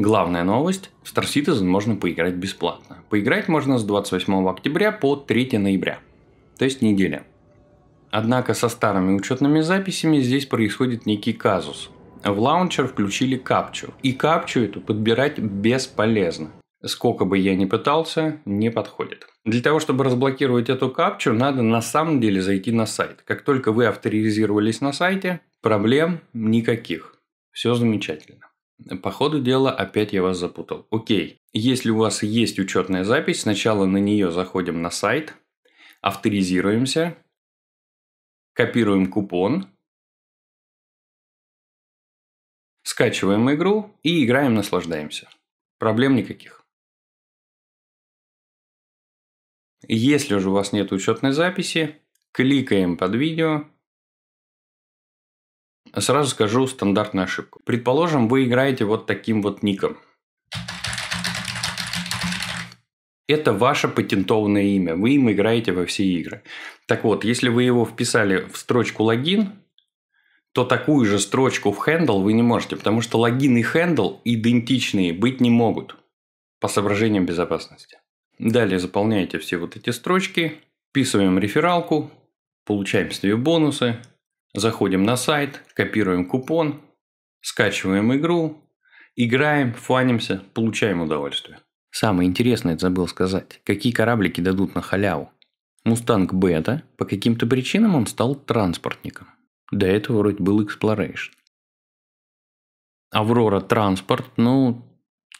Главная новость – в Star Citizen можно поиграть бесплатно. Поиграть можно с 28 октября по 3 ноября, то есть неделя. Однако со старыми учетными записями здесь происходит некий казус. В лаунчер включили капчу, и капчу эту подбирать бесполезно. Сколько бы я ни пытался, не подходит. Для того, чтобы разблокировать эту капчу, надо на самом деле зайти на сайт. Как только вы авторизировались на сайте, проблем никаких. Все замечательно. По ходу дела опять я вас запутал. Окей, если у вас есть учетная запись, сначала на нее заходим на сайт, авторизируемся, копируем купон, скачиваем игру и играем, наслаждаемся. Проблем никаких. Если же у вас нет учетной записи, кликаем под видео Сразу скажу стандартную ошибку. Предположим, вы играете вот таким вот ником. Это ваше патентованное имя. Вы им играете во все игры. Так вот, если вы его вписали в строчку логин, то такую же строчку в handle вы не можете, потому что логин и handle идентичные быть не могут по соображениям безопасности. Далее заполняете все вот эти строчки, вписываем рефералку, получаем с нее бонусы, Заходим на сайт, копируем купон, скачиваем игру, играем, фанимся, получаем удовольствие. Самое интересное, это забыл сказать, какие кораблики дадут на халяву. Мустанг Бета, по каким-то причинам он стал транспортником. До этого вроде был Exploration. Аврора Транспорт, ну,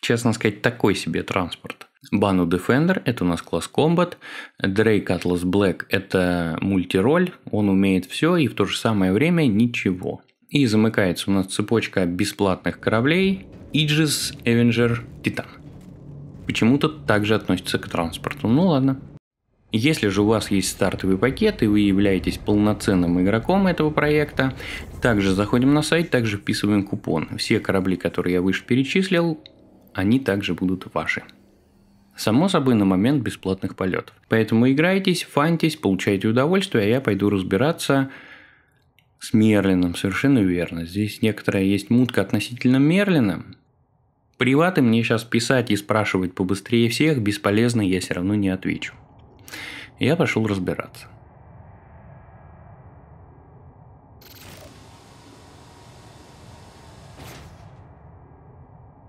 честно сказать, такой себе транспорт. Бану Defender – это у нас класс Комбат, Drake Atlas Black – это мультироль, он умеет все и в то же самое время ничего. И замыкается у нас цепочка бесплатных кораблей Иджис, Avenger, Титан. Почему-то также относится к транспорту, ну ладно. Если же у вас есть стартовый пакет и вы являетесь полноценным игроком этого проекта, также заходим на сайт, также вписываем купон. Все корабли, которые я выше перечислил, они также будут ваши. Само собой на момент бесплатных полетов. Поэтому играйтесь, фантись, получайте удовольствие, а я пойду разбираться с Мерлином, совершенно верно. Здесь некоторая есть мутка относительно Мерлина. Приваты мне сейчас писать и спрашивать побыстрее всех, бесполезно, я все равно не отвечу. Я пошел разбираться.